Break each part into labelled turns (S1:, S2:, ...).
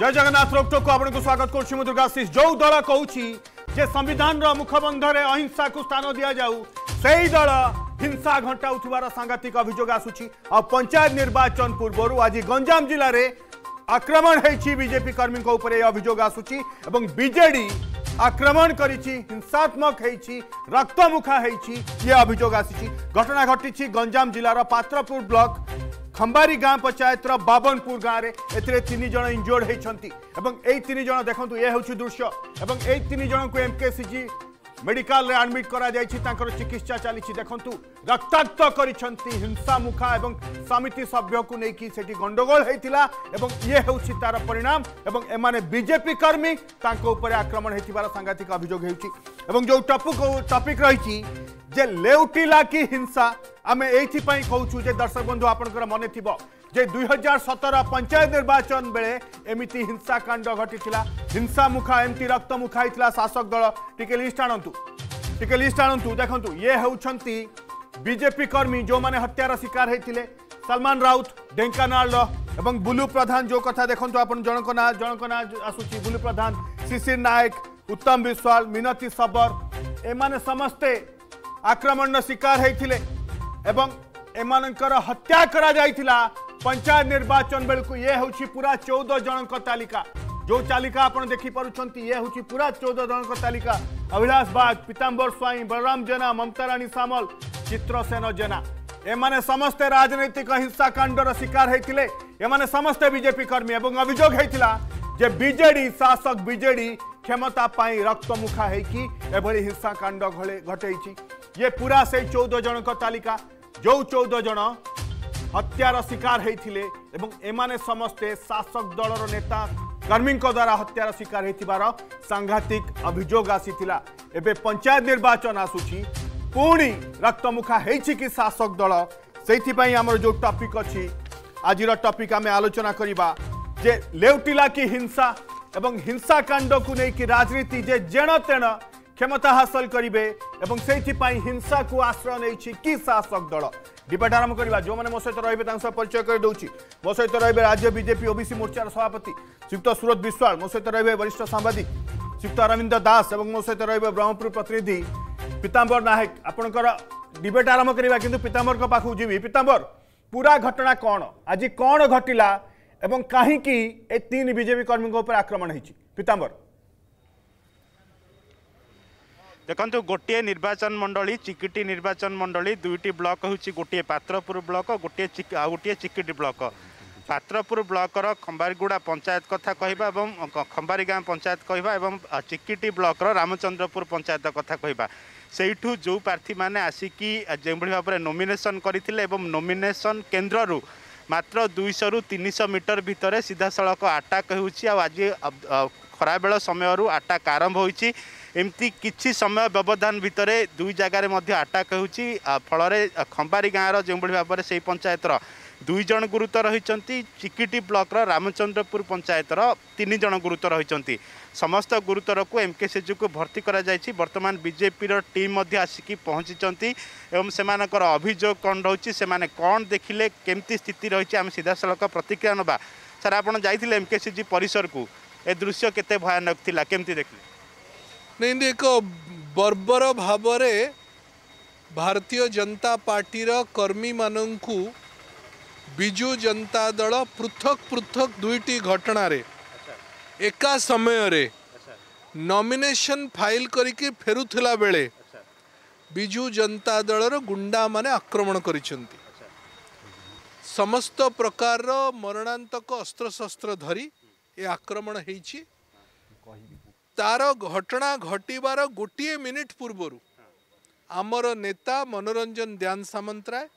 S1: জয় জগন্নাথ রোকটোকু আপনার স্বাগত করছি মু দুর্গাশিষ যে দল কৌছি যে সংবিধানর মুখবন্ধরে অহিংসাকু স্থান দিয়া যাও সেই দল হিংসা ঘটাউবার সাংঘাতিক অভিযোগ আসুচি পঞ্চায়েত নির্বাচন পূর্বর আজ গঞ্জাম জেলার আক্রমণ হয়েছি বিজেপি কর্মী উপরে এই অভিযোগ আসুচি এবং বিজেডি আক্রমণ করেছি হিংসাত্মক হয়েছি রক্তমুখা হয়েছি ইয়ে অভিযোগ আসিছি ঘটনা ঘটিছি গঞ্জাম জেলার পাত্রপুর ব্লক ଖମ୍ବାରୀ ଗାଁ ପଞ୍ଚାୟତର ବାବନପୁର ଗାଁରେ ଏଥିରେ ତିନି ଜଣ ଇଞ୍ଜୋର୍ଡ ହୋଇଛନ୍ତି ଏବଂ ଏହି ତିନି ଜଣ ଦେଖନ୍ତୁ ଏ ହେଉଛି ଦୃଶ୍ୟ ଏବଂ ଏହି ତିନି ଜଣଙ୍କୁ ଏମ୍କେସିଜି ମେଡିକାଲରେ ଆଡମିଟ୍ କରାଯାଇଛି ତାଙ୍କର ଚିକିତ୍ସା ଚାଲିଛି ଦେଖନ୍ତୁ ରକ୍ତାକ୍ତ କରିଛନ୍ତି ହିଂସାମୁଖା ଏବଂ ସମିତି ସଭ୍ୟକୁ ନେଇକି ସେଠି ଗଣ୍ଡଗୋଳ ହୋଇଥିଲା ଏବଂ ଇଏ ହେଉଛି ତାର ପରିଣାମ ଏବଂ ଏମାନେ ବିଜେପି କର୍ମୀ ତାଙ୍କ ଉପରେ ଆକ୍ରମଣ ହୋଇଥିବାର ସାଂଘାତିକ ଅଭିଯୋଗ ହେଉଛି ଏବଂ ଯେଉଁ ଟପିକ୍ ଟପିକ୍ ରହିଛି जे लेउटिला उठिला कि हिंसा आम ये कौ दर्शक बंधु आप मन थी जे दुई हजार सतर पंचायत निर्वाचन बेले एमती हिंसाकांड घटी हिंसा मुखा एमती रक्त मुखाई शासक दल टे लिस्ट आणतु टे लिस्ट आणतु देखु ये हूँ बीजेपी कर्मी जो मैंने हत्यार शिकार होते सलमान राउत ढेकानाल एवं बुलू प्रधान जो कथा देखो आप जनक ना जनक ना आसू बुलू प्रधान शिशिर नायक उत्तम विश्वाल मीनती सबर एम समस्ते ଆକ୍ରମଣର ଶିକାର ହୋଇଥିଲେ ଏବଂ ଏମାନଙ୍କର ହତ୍ୟା କରାଯାଇଥିଲା ପଞ୍ଚାୟତ ନିର୍ବାଚନ ବେଳକୁ ଇଏ ହେଉଛି ପୁରା ଚଉଦ ଜଣଙ୍କ ତାଲିକା ଯେଉଁ ତାଲିକା ଆପଣ ଦେଖିପାରୁଛନ୍ତି ଇଏ ହେଉଛି ପୁରା ଚଉଦ ଜଣଙ୍କ ତାଲିକା ଅଭିଳାଷ ବାଗ ପିତାମ୍ବର ସ୍ୱାଇଁ ବଳରାମ ଜେନା ମମତାରାଣୀ ସାମଲ ଚିତ୍ରସେନ ଜେନା ଏମାନେ ସମସ୍ତେ ରାଜନୈତିକ ହିଂସାକାଣ୍ଡର ଶିକାର ହୋଇଥିଲେ ଏମାନେ ସମସ୍ତେ ବିଜେପି କର୍ମୀ ଏବଂ ଅଭିଯୋଗ ହୋଇଥିଲା ଯେ ବିଜେଡି ଶାସକ ବିଜେଡି କ୍ଷମତା ପାଇଁ ରକ୍ତମୁଖା ହୋଇକି ଏଭଳି ହିଂସାକାଣ୍ଡ ଘଟେଇଛି ये पूरा से चौदह जन तालिका जो चौदह जन हत्यार शिकार होते एमाने समस्ते शासक दल नेता कर्मी द्वारा हत्यार शिकार होतार सांघातिक अभोग आसीला पंचायत निर्वाचन आसूची पुणी रक्तमुखा हो शासक दल से आम जो टपिक अच्छी आज टपिक आम आलोचना करवा जे लेउटिला कि हिंसा एवं हिंसाकांड को लेकिन राजनीति जे जेण तेण क्षमता हासल करे এবংশেই চিপাই হিংসা কো আশ্রয় নেছি কি শাসক দল ডিবেট আৰম্ভ কৰিবা যো মনে মো সৈতে ৰৈবে তাৰ সৈতে পৰিচয় কৰাই দোঁচি মো সৈতে ৰৈবে ৰাজ্য বিজেপি ओबीसी मोर्चाৰ সভাপতি সুপ্ত সুরদ বিশ্বাল মো সৈতে ৰৈবে বৰিশষ্ঠ সাংবাদিক সুপ্ত অৰমিন্দ দাস আৰু মো সৈতে ৰৈবে ব্ৰহ্মপুত্ৰ প্ৰতিনিধি পিতাম্বর ناحيهক আপোনাকৰ ডিবেট আৰম্ভ কৰিবা কিন্তু পিতাম্বর কাখু জীবি পিতাম্বর पुरा ঘটনা কোন আজি কোন ঘটিলা আৰু কাহি কি এই 3 বিজেপি কৰ্মীৰ ওপৰ আক্ৰমণ হৈছি পিতাম্বর
S2: ଦେଖନ୍ତୁ ଗୋଟିଏ ନିର୍ବାଚନ ମଣ୍ଡଳୀ ଚିକିଟି ନିର୍ବାଚନ ମଣ୍ଡଳୀ ଦୁଇଟି ବ୍ଲକ ହେଉଛି ଗୋଟିଏ ପାତ୍ରପୁର ବ୍ଲକ ଗୋଟିଏ ଆଉ ଗୋଟିଏ ଚିକିଟି ବ୍ଲକ ପାତ୍ରପୁର ବ୍ଲକର ଖମ୍ବାରିଗୁଡ଼ା ପଞ୍ଚାୟତ କଥା କହିବା ଏବଂ ଖମ୍ବାରିଗାଁ ପଞ୍ଚାୟତ କହିବା ଏବଂ ଚିକିଟି ବ୍ଲକର ରାମଚନ୍ଦ୍ରପୁର ପଞ୍ଚାୟତ କଥା କହିବା ସେଇଠୁ ଯେଉଁ ପ୍ରାର୍ଥୀମାନେ ଆସିକି ଯେଉଁଭଳି ଭାବରେ ନୋମିନେସନ୍ କରିଥିଲେ ଏବଂ ନୋମିନେସନ୍ କେନ୍ଦ୍ରରୁ ମାତ୍ର ଦୁଇଶହରୁ ତିନିଶହ ମିଟର ଭିତରେ ସିଧାସଳଖ ଆଟାକ୍ ହେଉଛି ଆଉ ଆଜି ଖରାବେଳ ସମୟରୁ ଆଟାକ୍ ଆରମ୍ଭ ହୋଇଛି ଏମିତି କିଛି ସମୟ ବ୍ୟବଧାନ ଭିତରେ ଦୁଇ ଜାଗାରେ ମଧ୍ୟ ଆଟାକ୍ ହେଉଛି ଫଳରେ ଖମ୍ବାରୀ ଗାଁର ଯେଉଁଭଳି ଭାବରେ ସେହି ପଞ୍ଚାୟତର ଦୁଇ ଜଣ ଗୁରୁତର ହୋଇଛନ୍ତି ଚିକିଟି ବ୍ଲକର ରାମଚନ୍ଦ୍ରପୁର ପଞ୍ଚାୟତର ତିନି ଜଣ ଗୁରୁତର ହୋଇଛନ୍ତି ସମସ୍ତ ଗୁରୁତରକୁ ଏମ୍କେସିଜିକୁ ଭର୍ତ୍ତି କରାଯାଇଛି ବର୍ତ୍ତମାନ ବିଜେପିର ଟିମ୍ ମଧ୍ୟ ଆସିକି ପହଞ୍ଚିଛନ୍ତି ଏବଂ ସେମାନଙ୍କର ଅଭିଯୋଗ କ'ଣ ରହୁଛି ସେମାନେ କ'ଣ ଦେଖିଲେ କେମିତି ସ୍ଥିତି ରହିଛି ଆମେ ସିଧାସଳଖ ପ୍ରତିକ୍ରିୟା ନେବା ସାର୍ ଆପଣ ଯାଇଥିଲେ ଏମ୍କେସିଜି ପରିସରକୁ ଏ ଦୃଶ୍ୟ କେତେ ଭୟାନକ ଥିଲା
S3: କେମିତି ଦେଖିଲେ ନେଇନ୍ତି ଏକ ବର୍ବର ଭାବରେ ଭାରତୀୟ ଜନତା ପାର୍ଟିର କର୍ମୀମାନଙ୍କୁ ବିଜୁ ଜନତା ଦଳ ପୃଥକ ପୃଥକ ଦୁଇଟି ଘଟଣାରେ ଏକା ସମୟରେ ନମିନେସନ ଫାଇଲ କରିକି ଫେରୁଥିଲା ବେଳେ ବିଜୁ ଜନତା ଦଳର ଗୁଣ୍ଡାମାନେ ଆକ୍ରମଣ କରିଛନ୍ତି ସମସ୍ତ ପ୍ରକାରର ମରଣାନ୍ତକ ଅସ୍ତ୍ରଶସ୍ତ୍ର ଧରି ଏ ଆକ୍ରମଣ ହେଇଛି କହିବି ତାର ଘଟଣା ଘଟିବାର ଗୋଟିଏ ମିନିଟ୍ ପୂର୍ବରୁ ଆମର ନେତା ମନୋରଞ୍ଜନ ଦ୍ୟାନ ସାମନ୍ତରାୟ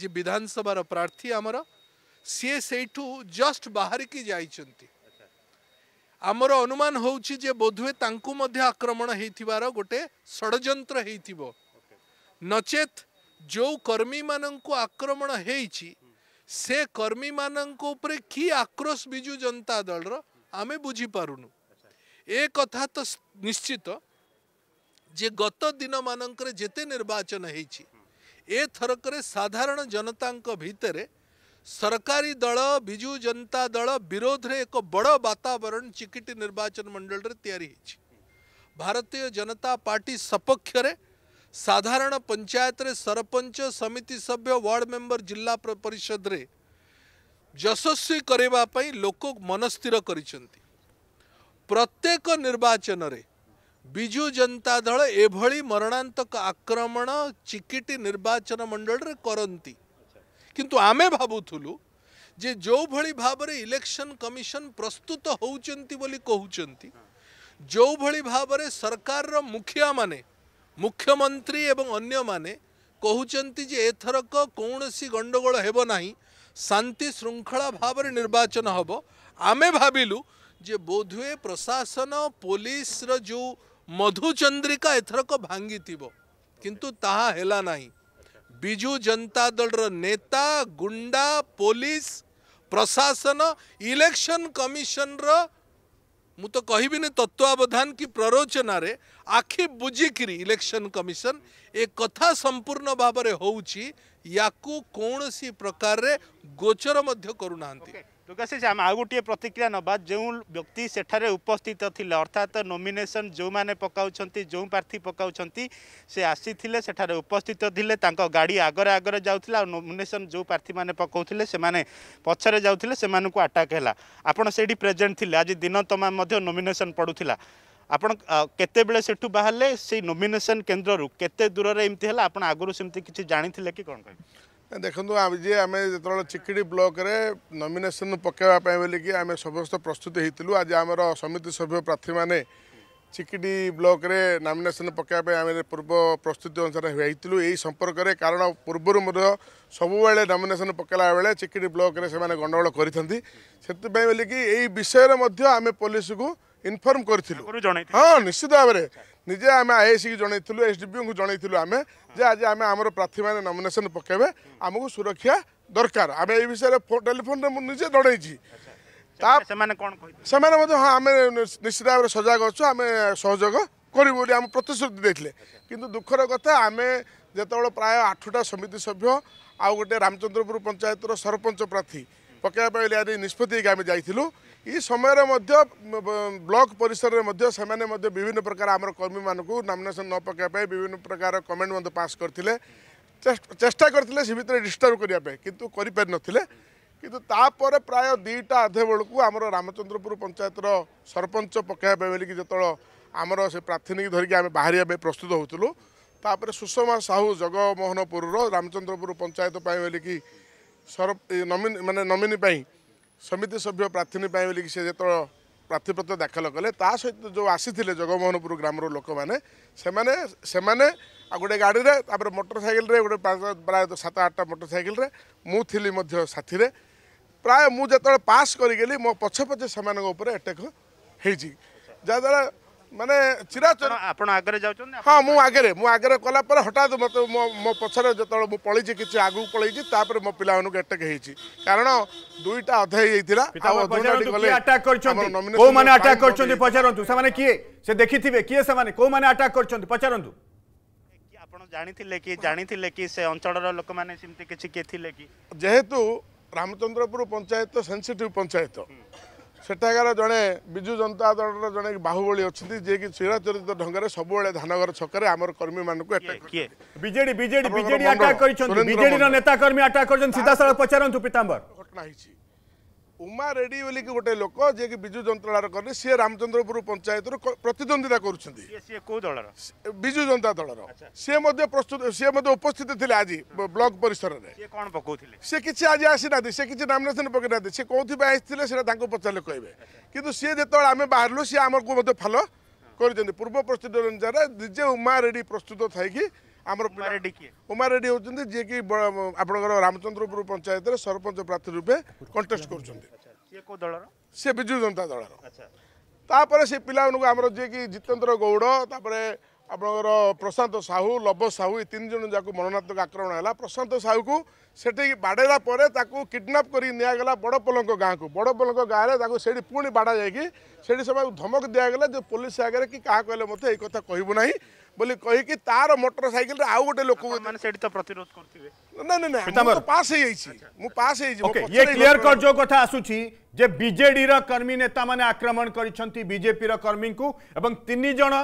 S3: ଯିଏ ବିଧାନସଭାର ପ୍ରାର୍ଥୀ ଆମର ସିଏ ସେଇଠୁ ଜଷ୍ଟ ବାହାରିକି ଯାଇଛନ୍ତି ଆମର ଅନୁମାନ ହେଉଛି ଯେ ବୋଧହୁଏ ତାଙ୍କୁ ମଧ୍ୟ ଆକ୍ରମଣ ହେଇଥିବାର ଗୋଟେ ଷଡ଼ଯନ୍ତ୍ର ହେଇଥିବ ନଚେତ୍ ଯେଉଁ କର୍ମୀମାନଙ୍କୁ ଆକ୍ରମଣ ହେଇଛି ସେ କର୍ମୀମାନଙ୍କ ଉପରେ କି ଆକ୍ରୋଶ ବିଜୁ ଜନତା ଦଳର ଆମେ ବୁଝିପାରୁନୁ ଏ କଥା ତ ନିଶ୍ଚିତ ଯେ ଗତ ଦିନମାନଙ୍କରେ ଯେତେ ନିର୍ବାଚନ ହେଇଛି ଏଥରକରେ ସାଧାରଣ ଜନତାଙ୍କ ଭିତରେ ସରକାରୀ ଦଳ ବିଜୁ ଜନତା ଦଳ ବିରୋଧରେ ଏକ ବଡ଼ ବାତାବରଣ ଚିକିଟି ନିର୍ବାଚନ ମଣ୍ଡଳରେ ତିଆରି ହେଇଛି ଭାରତୀୟ ଜନତା ପାର୍ଟି ସପକ୍ଷରେ ସାଧାରଣ ପଞ୍ଚାୟତରେ ସରପଞ୍ଚ ସମିତି ସଭ୍ୟ ୱାର୍ଡ଼ ମେମ୍ବର ଜିଲ୍ଲା ପରିଷଦରେ ଯଶସ୍ୱୀ କରିବା ପାଇଁ ଲୋକ ମନସ୍ଥିର କରିଛନ୍ତି ପ୍ରତ୍ୟେକ ନିର୍ବାଚନରେ ବିଜୁ ଜନତା ଦଳ ଏଭଳି ମରଣାନ୍ତକ ଆକ୍ରମଣ ଚିକିଟି ନିର୍ବାଚନ ମଣ୍ଡଳୀରେ କରନ୍ତି କିନ୍ତୁ ଆମେ ଭାବୁଥିଲୁ ଯେ ଯେଉଁଭଳି ଭାବରେ ଇଲେକ୍ସନ୍ କମିଶନ ପ୍ରସ୍ତୁତ ହେଉଛନ୍ତି ବୋଲି କହୁଛନ୍ତି ଯେଉଁଭଳି ଭାବରେ ସରକାରର ମୁଖିଆମାନେ ମୁଖ୍ୟମନ୍ତ୍ରୀ ଏବଂ ଅନ୍ୟମାନେ କହୁଛନ୍ତି ଯେ ଏଥରକ କୌଣସି ଗଣ୍ଡଗୋଳ ହେବ ନାହିଁ ଶାନ୍ତି ଶୃଙ୍ଖଳା ଭାବରେ ନିର୍ବାଚନ ହେବ ଆମେ ଭାବିଲୁ जे बोध हुए प्रशासन पुलिस रो मधुचंद्रिका एथरक भांगी थी किंतु ताला विजु जनता दल नेता गुंडा पुलिस प्रशासन इलेक्शन कमिशन र मु तो कह तत्वावधान कि प्ररोचन आखि बुझिक इलेक्शन कमिशन एक कथा संपूर्ण भाव में होकर गोचर मध्य करू
S2: যোগাশিষ আমি আউ গোটিয়ে প্রতিক্রিয়া নবা যে ব্যক্তি সেঠারে উপস্থিত লে অর্থাৎ নমিনেসন যে পকাউছেন যে প্রার্থী পকাউছেন সে আসিলে সেঠারে উপস্থিত লে তাঁর গাড়ি আগরে আগরে যাওয়া নমিনেসন যে প্রার্থী মানে পকাউলে সে পছরে যাওয়া সে আটাক হল আপনার সেইটি প্রেজেন্ট লে আজ দিন তমাম নমিনেসন পড়ুলা ଆପଣ କେତେବେଳେ ସେଠୁ ବାହାରିଲେ ସେଇ ନୋମିନେସନ୍ କେନ୍ଦ୍ରରୁ କେତେ ଦୂରରେ ଏମିତି ହେଲା ଆପଣ ଆଗରୁ ସେମିତି କିଛି ଜାଣିଥିଲେ କି କ'ଣ କହିବେ
S4: ଦେଖନ୍ତୁ ଯେ ଆମେ ଯେତେବେଳେ ଚିକିଡ଼ି ବ୍ଲକରେ ନମିନେସନ୍ ପକାଇବା ପାଇଁ ବୋଲିକି ଆମେ ସମସ୍ତ ପ୍ରସ୍ତୁତ ହୋଇଥିଲୁ ଆଜି ଆମର ସମିତି ସଭ୍ୟ ପ୍ରାର୍ଥୀମାନେ ଚିକିଡ଼ି ବ୍ଲକରେ ନମିନେସନ୍ ପକାଇବା ପାଇଁ ଆମେ ପୂର୍ବ ପ୍ରସ୍ତୁତି ଅନୁସାରେ ହୋଇଥିଲୁ ଏହି ସମ୍ପର୍କରେ କାରଣ ପୂର୍ବରୁ ମଧ୍ୟ ସବୁବେଳେ ନମିନେସନ୍ ପକାଇଲା ବେଳେ ଚିକିଡ଼ି ବ୍ଲକରେ ସେମାନେ ଗଣ୍ଡଗୋଳ କରିଥାନ୍ତି ସେଥିପାଇଁ ବୋଲିକି ଏହି ବିଷୟରେ ମଧ୍ୟ ଆମେ ପୋଲିସକୁ ଇନଫର୍ମ କରିଥିଲୁ ହଁ ନିଶ୍ଚିତ ଭାବରେ ନିଜେ ଆମେ ଆଇଏସିକୁ ଜଣେଇଥିଲୁ ଏସ୍ ଏସ୍ଡିପିଓଙ୍କୁ ଜଣେଇଥିଲୁ ଆମେ ଯେ ଆଜି ଆମେ ଆମର ପ୍ରାର୍ଥୀମାନେ ନୋମିନେସନ୍ ପକେଇବେ ଆମକୁ ସୁରକ୍ଷା ଦରକାର ଆମେ ଏଇ ବିଷୟରେ ଟେଲିଫୋନ୍ରେ ମୁଁ ନିଜେ ଜଣେଇଛି ସେମାନେ କ'ଣ ସେମାନେ ମଧ୍ୟ ହଁ ଆମେ ନିଶ୍ଚିତ ଭାବରେ ସଜାଗ ଅଛୁ ଆମେ ସହଯୋଗ କରିବୁ ବୋଲି ଆମେ ପ୍ରତିଶ୍ରୁତି ଦେଇଥିଲେ କିନ୍ତୁ ଦୁଃଖର କଥା ଆମେ ଯେତେବେଳେ ପ୍ରାୟ ଆଠଟା ସମିତି ସଭ୍ୟ ଆଉ ଗୋଟେ ରାମଚନ୍ଦ୍ରପୁର ପଞ୍ଚାୟତର ସରପଞ୍ଚ ପ୍ରାର୍ଥୀ ପକେଇବା ପାଇଁ ଆଜି ନିଷ୍ପତ୍ତି ହେଇକି ଆମେ ଯାଇଥିଲୁ ଏଇ ସମୟରେ ମଧ୍ୟ ବ୍ଲକ୍ ପରିସରରେ ମଧ୍ୟ ସେମାନେ ମଧ୍ୟ ବିଭିନ୍ନ ପ୍ରକାର ଆମର କର୍ମୀମାନଙ୍କୁ ନାମିନେସନ୍ ନ ପକାଇବା ପାଇଁ ବିଭିନ୍ନ ପ୍ରକାର କମେଣ୍ଟ ମଧ୍ୟ ପାସ୍ କରିଥିଲେ ଚେଷ୍ଟା କରିଥିଲେ ସେ ଭିତରେ ଡିଷ୍ଟର୍ବ କରିବା ପାଇଁ କିନ୍ତୁ କରିପାରିନଥିଲେ କିନ୍ତୁ ତାପରେ ପ୍ରାୟ ଦୁଇଟା ଅଧେ ବେଳକୁ ଆମର ରାମଚନ୍ଦ୍ରପୁର ପଞ୍ଚାୟତର ସରପଞ୍ଚ ପକାଇବା ପାଇଁ ବୋଲିକି ଯେତେବେଳେ ଆମର ସେ ପ୍ରାର୍ଥୀକି ଧରିକି ଆମେ ବାହାରିବା ପାଇଁ ପ୍ରସ୍ତୁତ ହେଉଥିଲୁ ତାପରେ ସୁଷମା ସାହୁ ଜଗମୋହନପୁରର ରାମଚନ୍ଦ୍ରପୁର ପଞ୍ଚାୟତ ପାଇଁ ବୋଲିକି ସର ମାନେ ନମିନି ପାଇଁ ସମିତି ସଭ୍ୟ ପ୍ରାର୍ଥିନୀ ପାଇଁ ବୋଲିକି ସେ ଯେତେବେଳେ ପ୍ରାର୍ଥୀପତ୍ର ଦାଖଲ କଲେ ତା ସହିତ ଯେଉଁ ଆସିଥିଲେ ଜଗମୋହନପୁର ଗ୍ରାମର ଲୋକମାନେ ସେମାନେ ସେମାନେ ଆଉ ଗୋଟେ ଗାଡ଼ିରେ ତାପରେ ମୋଟରସାଇକେଲରେ ଗୋଟେ ପ୍ରାୟତଃ ସାତ ଆଠଟା ମୋଟରସାଇକେଲରେ ମୁଁ ଥିଲି ମଧ୍ୟ ସାଥିରେ ପ୍ରାୟ ମୁଁ ଯେତେବେଳେ ପାସ୍ କରିଗଲି ମୋ ପଛେ ପଛେ ସେମାନଙ୍କ ଉପରେ ଆଟାକ୍ ହେଇଛି ଯାହାଦ୍ୱାରା ମାନେ ଚିରାଚର ଆପଣ ଆଗରେ ଯାଉଛନ୍ତି ହଁ ମୁଁ ଆଗରେ ମୁଁ ଆଗରେ କଲା ପରେ ହଠାତ୍ ମୋତେ ମୋ ପଛରେ ଯେତେବେଳେ ମୁଁ ପଳେଇଛି କିଛି ଆଗକୁ ପଳେଇଛି ତାପରେ ମୋ ପିଲାମାନଙ୍କୁ ଆଟାକ୍ ହେଇଛି କାରଣ ଦୁଇଟା ଅଧେ ହେଇଯାଇଥିଲା କୋଉମାନେ
S2: ଆଟାକ୍
S4: କରିଛନ୍ତି
S1: ପଚାରନ୍ତୁ ସେମାନେ କିଏ ସେ ଦେଖିଥିବେ କିଏ ସେମାନେ କୋଉମାନେ ଆଟାକ୍ କରିଛନ୍ତି ପଚାରନ୍ତୁ
S2: ଆପଣ ଜାଣିଥିଲେ କି ଜାଣିଥିଲେ
S4: କି ସେ ଅଞ୍ଚଳର ଲୋକମାନେ
S2: ସେମିତି କିଛି କିଏ ଥିଲେ କି
S4: ଯେହେତୁ ରାମଚନ୍ଦ୍ରପୁର ପଞ୍ଚାୟତ ସେନ୍ସିଟିଭ୍ ପଞ୍ଚାୟତ ସେଠାକାର ଜଣେ ବିଜୁ ଜନତା ଦଳର ଜଣେ ବାହୁବଳୀ ଅଛନ୍ତି ଯିଏକି ଚିରାଚରିତ ଢଙ୍ଗରେ ସବୁବେଳେ ଧାନଘର ଛକରେ ଆମର କର୍ମୀମାନଙ୍କୁ ବିଜେଡି ବିଜେଡି ବିଜେଡି ଆଟାକ୍ କରିଛନ୍ତି ବିଜେଡିର ନେତା କର୍ମୀ ଆଟାକ୍ କରିଛନ୍ତି ସିଧାସଳଖ ପଚାରନ୍ତୁ ପିତାମ୍ବର ଘଟଣା ହେଇଛି উমা রেডি বলি গোটে লোক যে বিজু যন্ত্রণার কলে সি রামচন্দ্রপুর পঞ্চায়েত প্রতিদ্বন্দ্বিতা করছেন বিজু জনতা দলর সি প্রস্তুত সে উপস্থিত লে আজ ব্লক পরিসরের সে কিছু আজ আসি না সে কিছু নমিনেসন পকাই না সে কোথি আসলে সেটা তাকে পচারে কহবে কিন্তু সি যেত আমি বাহারু সি আমার ফলো করছেন পূর্ব প্রস্তুতি অনুসারে নিজে উমা রেডি প্রস্তুত থাকি ଆମର ଉମା ରେଡ୍ଡି ହେଉଛନ୍ତି ଯିଏକି ଆପଣଙ୍କର ରାମଚନ୍ଦ୍ରପୁର ପଞ୍ଚାୟତରେ ସରପଞ୍ଚ ପ୍ରାର୍ଥୀ ରୂପେ କଣ୍ଟେଷ୍ଟ କରୁଛନ୍ତି ସେ ବିଜୁ ଜନତା ଦଳର ତାପରେ ସେ ପିଲାମାନଙ୍କୁ ଆମର ଯିଏକି ଜିତେନ୍ଦ୍ର ଗୌଡ଼ ତାପରେ ଆପଣଙ୍କର ପ୍ରଶାନ୍ତ ସାହୁ ଲବ ସାହୁ ଏ ତିନି ଜଣ ଯାକୁ ମନନାତ୍ମକ ଆକ୍ରମଣ ହେଲା ପ୍ରଶାନ୍ତ ସାହୁକୁ ସେଠିକି ବାଡ଼େଇଲା ପରେ ତାକୁ କିଡ଼ନାପ୍ କରି ନିଆଗଲା ବଡ଼ପୋଲଙ୍କ ଗାଁକୁ ବଡ଼ପୋଲଙ୍କ ଗାଁରେ ତାକୁ ସେଇଠି ପୁଣି ବାଡ଼ା ଯାଇକି ସେଇଠି ସେମାନଙ୍କୁ ଧମକ ଦିଆଗଲା ଯେ ପୋଲିସ ଆଗରେ କି କାହାକୁ ହେଲେ ମୋତେ ଏଇ କଥା କହିବୁ ନାହିଁ বলি কহি কি তার মোটরসাইকেল আউটে লোক মানে সেটি তো প্রতিরোধ করতিবে না না না তো পাস হে আইছি মু পাস হে আইজিবো ইয়ে ক্লিয়ার করজো
S1: কথা আসুচি যে বিজেডিৰ কর্মী নেতা মানে আক্রমণ করিছন্তি বিজেপিৰ কর্মীক এবং তিনি জন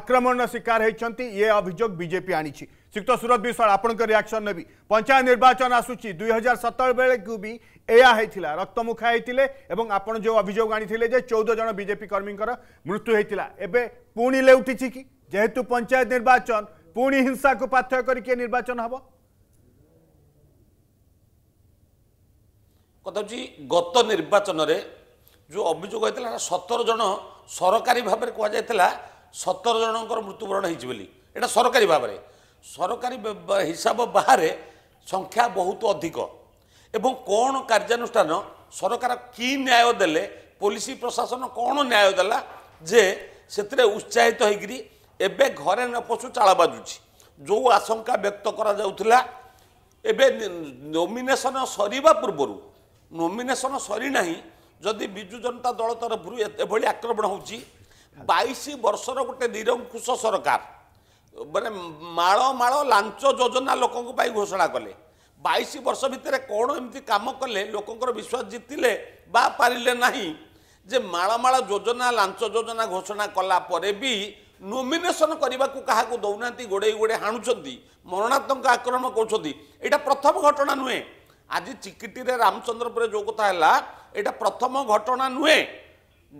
S1: আক্রমণ শিকার হৈছন্তি ইয়ে অভিযোগ বিজেপি আনিছি সিক্ত সুরত বিস্বল আপোনক ৰিয়াকচন নেবি পঞ্চায়ত নিৰ্বাচন আসুচি 2017 বেলি কওবি এয়া হৈছিল রক্ত মুখাইtile এবং আপোন যে অভিযোগ আনিtile যে 14 জন বিজেপি কর্মীৰ মৃত্যু হৈtile এবে পূৰণি লেউটিচি কি যেহেতু পঞ্চায়েত নির্বাচন পুঁ হিংসাকে পাথ্য করে কি নির্বাচন হব
S5: কথা হচ্ছে গত নির্বাচনের যে অভিযোগ হয়েছিল সতের জন সরকারি ভাবে কুযাই সতের জনকর মৃত্যুবরণ হয়েছে বলে এটা সরকারি ভাবে সরকারি হিসাব বাহারে সংখ্যা বহুত অধিক এবং কোণ কার্যানুষ্ঠান সরকার কি ন্যায় দেলে পুলিশ প্রশাসন কোণ ন্যায় দেলা যে ସେଥିରେ ଉତ୍ସାହିତ ହୋଇକରି ଏବେ ଘରେ ନ ପଶୁ ଚାଳ ବାଜୁଛି ଯେଉଁ ଆଶଙ୍କା ବ୍ୟକ୍ତ କରାଯାଉଥିଲା ଏବେ ନୋମିନେସନ୍ ସରିବା ପୂର୍ବରୁ ନୋମିନେସନ୍ ସରିନାହିଁ ଯଦି ବିଜୁ ଜନତା ଦଳ ତରଫରୁ ଏଭଳି ଆକ୍ରମଣ ହେଉଛି ବାଇଶ ବର୍ଷର ଗୋଟେ ନିରଙ୍କୁଶ ସରକାର ମାନେ ମାଳ ମାଳ ଲାଞ୍ଚ ଯୋଜନା ଲୋକଙ୍କ ପାଇଁ ଘୋଷଣା କଲେ ବାଇଶ ବର୍ଷ ଭିତରେ କ'ଣ ଏମିତି କାମ କଲେ ଲୋକଙ୍କର ବିଶ୍ୱାସ ଜିତିଲେ ବା ପାରିଲେ ନାହିଁ ଯେ ମାଳ ମାଳ ଯୋଜନା ଲାଞ୍ଚ ଯୋଜନା ଘୋଷଣା କଲା ପରେ ବି ନୋମିନେସନ କରିବାକୁ କାହାକୁ ଦେଉନାହାନ୍ତି ଗୋଡ଼େଇ ଗୋଡ଼େଇ ହାଣୁଛନ୍ତି ମରଣାତ୍ମକ ଆକ୍ରମଣ କରୁଛନ୍ତି ଏଇଟା ପ୍ରଥମ ଘଟଣା ନୁହେଁ ଆଜି ଚିକିଟିରେ ରାମଚନ୍ଦ୍ରପୁରରେ ଯେଉଁ କଥା ହେଲା ଏଇଟା ପ୍ରଥମ ଘଟଣା ନୁହେଁ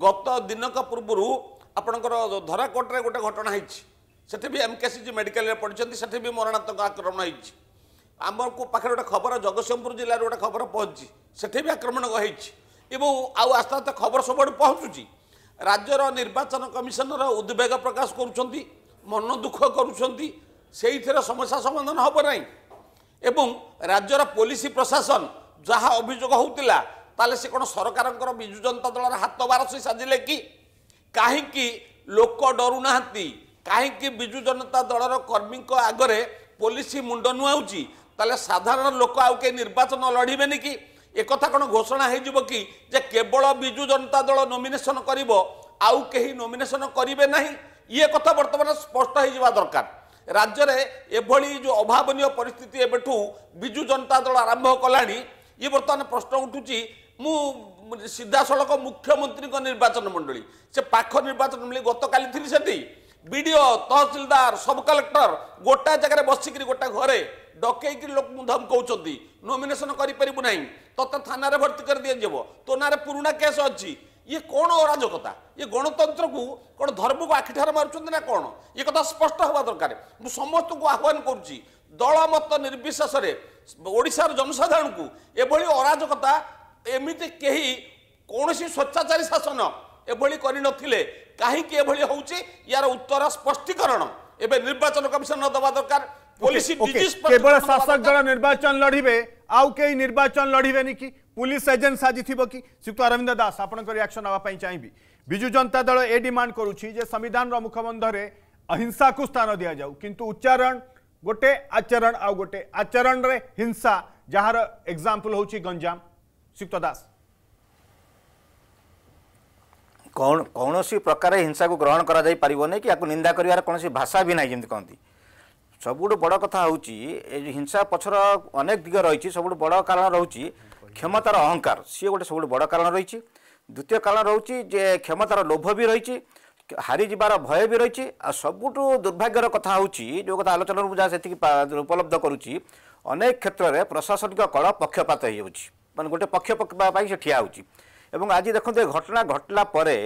S5: ଗତ ଦିନକ ପୂର୍ବରୁ ଆପଣଙ୍କର ଧରାକୋଟରେ ଗୋଟେ ଘଟଣା ହେଇଛି ସେଠି ବି ଜି ମେଡ଼ିକାଲରେ ପଡ଼ିଛନ୍ତି ସେଠି ବି ମରଣାତ୍ମକ ଆକ୍ରମଣ ହେଇଛି ଆମକୁ ପାଖରେ ଗୋଟେ ଖବର ଜଗତସିଂହପୁର ଜିଲ୍ଲାରୁ ଗୋଟେ ଖବର ପହଞ୍ଚିଛି ସେଠି ବି ଆକ୍ରମଣ ହେଇଛି ଏବଂ ଆଉ ଆସ୍ତେ ଆସ୍ତେ ଖବର ସବୁଆଡ଼ୁ ପହଞ୍ଚୁଛି ରାଜ୍ୟର ନିର୍ବାଚନ କମିଶନର ଉଦ୍ବେଗ ପ୍ରକାଶ କରୁଛନ୍ତି ମନ ଦୁଃଖ କରୁଛନ୍ତି ସେଇଥିରେ ସମସ୍ୟା ସମାଧାନ ହେବ ନାହିଁ ଏବଂ ରାଜ୍ୟର ପୋଲିସ ପ୍ରଶାସନ ଯାହା ଅଭିଯୋଗ ହେଉଥିଲା ତାହେଲେ ସେ କ'ଣ ସରକାରଙ୍କର ବିଜୁ ଜନତା ଦଳର ହାତ ବାରସି ସାଜିଲେ କି କାହିଁକି ଲୋକ ଡରୁନାହାନ୍ତି କାହିଁକି ବିଜୁ ଜନତା ଦଳର କର୍ମୀଙ୍କ ଆଗରେ ପୋଲିସ ମୁଣ୍ଡ ନୁଆଉଛି ତାହେଲେ ସାଧାରଣ ଲୋକ ଆଉ କେହି ନିର୍ବାଚନ ଲଢ଼ିବେନି କି একথা কোণ ঘোষণা হয়েযিব কি যে কেবল বিজু জনতা দল নমিনেসন করব আউ কেহি নমিনেসন করবে না ইয়ে কথা বর্তমানে স্পষ্ট হয়ে যা দরকার রাজ্যের এভাবে যে অভাবনীয় পরিস্থিতি এবেঠু বিজু জনতা দল আরম্ভ কলা ইয়ে বর্তমানে প্রশ্ন উঠুছি মু ସିଧାସଳଖ ମୁଖ୍ୟମନ୍ତ୍ରୀଙ୍କ ନିର୍ବାଚନ ମଣ୍ଡଳୀ ସେ ପାଖ ନିର୍ବାଚନ ମଣ୍ଡଳୀ ଗତକାଲି ଥିଲି ସେଠି ବିଡ଼ିଓ ତହସିଲଦାର ସବ୍ କଲେକ୍ଟର ଗୋଟା ଜାଗାରେ ବସିକିରି ଗୋଟା ଘରେ ଡକେଇକି ଲୋକ ଲୋକଙ୍କୁ କହୁଛନ୍ତି ନୋମିନେସନ କରିପାରିବୁ ନାହିଁ ତୋତେ ଥାନାରେ ଭର୍ତ୍ତି କରି ଦିଆଯିବ ତୋ ନାଁରେ ପୁରୁଣା କେସ୍ ଅଛି ଇଏ କ'ଣ ଅରାଜକତା ଇଏ ଗଣତନ୍ତ୍ରକୁ କ'ଣ ଧର୍ମକୁ ଆଖିଠାରେ ମାରୁଛନ୍ତି ନା କ'ଣ ଇଏ କଥା ସ୍ପଷ୍ଟ ହେବା ଦରକାର ମୁଁ ସମସ୍ତଙ୍କୁ ଆହ୍ୱାନ କରୁଛି ଦଳ ମତ ନିର୍ବିଶେଷରେ ଓଡ଼ିଶାର ଜନସାଧାରଣଙ୍କୁ ଏଭଳି ଅରାଜକତା ଏମିତି କେହି କୌଣସି ସ୍ୱେଚ୍ଛାଚାରୀ ଶାସନ ଏଭଳି କରିନଥିଲେ କାହିଁକି ଏଭଳି ହେଉଛି ୟାର ଉତ୍ତର ସ୍ପଷ୍ଟୀକରଣ ଏବେ ନିର୍ବାଚନ କମିଶନ ଦେବା ଦରକାର પોલિસી ડિઝીઝ કેવળ
S1: શાસક દળ નિર્વાચન લઢીબે આઉ કેઈ નિર્વાચન લઢીબેની કી પોલીસ એજન્ટ સાજીથિબ કી શ્રીયુક્ત અરવિંદ દાસ આપણક રિએક્શન આવા પાઈ ચાહીબી બીજુ જનતા દળ એ ડિમાન્ડ કરુછી જે સંવિધાનર મુખબંધરે અહિંસાકુ સ્થાન દિયા જાઉ કિંતુ ઉચ્ચારણ गोटे आचरण आउ गोटे आचरण रे हिंसा जार एग्जाम्पल हूँ गंजाम श्रीयुक्त
S6: दास कौन कौन सी प्रकार हिंसा को ग्रहण कर कि निंदा करार कौन भाषा भी ना जमी कहती ସବୁଠୁ ବଡ଼ କଥା ହେଉଛି ଏ ଯେଉଁ ହିଂସା ପଛର ଅନେକ ଦିଗ ରହିଛି ସବୁଠୁ ବଡ଼ କାରଣ ରହୁଛି କ୍ଷମତାର ଅହଙ୍କାର ସିଏ ଗୋଟେ ସବୁଠୁ ବଡ଼ କାରଣ ରହିଛି ଦ୍ୱିତୀୟ କାରଣ ରହୁଛି ଯେ କ୍ଷମତାର ଲୋଭ ବି ରହିଛି ହାରିଯିବାର ଭୟ ବି ରହିଛି ଆଉ ସବୁଠୁ ଦୁର୍ଭାଗ୍ୟର କଥା ହେଉଛି ଯେଉଁ କଥା ଆଲୋଚନାରୁ ଯାହା ସେତିକି ଉପଲବ୍ଧ କରୁଛି ଅନେକ କ୍ଷେତ୍ରରେ ପ୍ରଶାସନିକ କଳ ପକ୍ଷପାତ ହୋଇଯାଉଛି ମାନେ ଗୋଟେ ପକ୍ଷ ପାଇଁ ସେ ଠିଆ ହେଉଛି ଏବଂ ଆଜି ଦେଖନ୍ତୁ ଏ ଘଟଣା ଘଟିଲା ପରେ